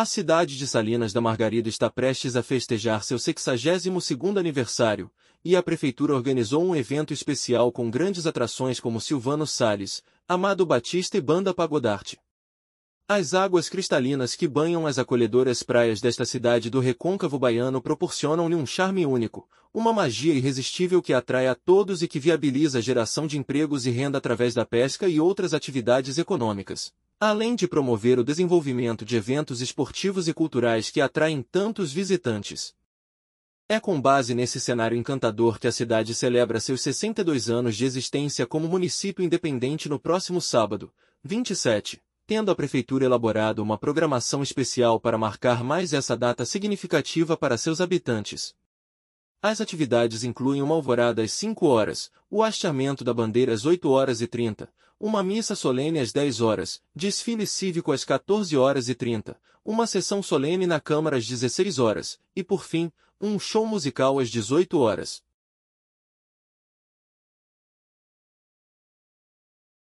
A cidade de Salinas da Margarida está prestes a festejar seu 62º aniversário, e a prefeitura organizou um evento especial com grandes atrações como Silvano Sales, Amado Batista e Banda Pagodarte. As águas cristalinas que banham as acolhedoras praias desta cidade do recôncavo baiano proporcionam-lhe um charme único, uma magia irresistível que atrai a todos e que viabiliza a geração de empregos e renda através da pesca e outras atividades econômicas além de promover o desenvolvimento de eventos esportivos e culturais que atraem tantos visitantes. É com base nesse cenário encantador que a cidade celebra seus 62 anos de existência como município independente no próximo sábado, 27, tendo a prefeitura elaborado uma programação especial para marcar mais essa data significativa para seus habitantes. As atividades incluem uma alvorada às 5 horas, o hasteamento da bandeira às 8 horas e 30, uma missa solene às 10 horas, desfile cívico às 14 horas e 30, uma sessão solene na Câmara às 16 horas, e por fim, um show musical às 18 horas.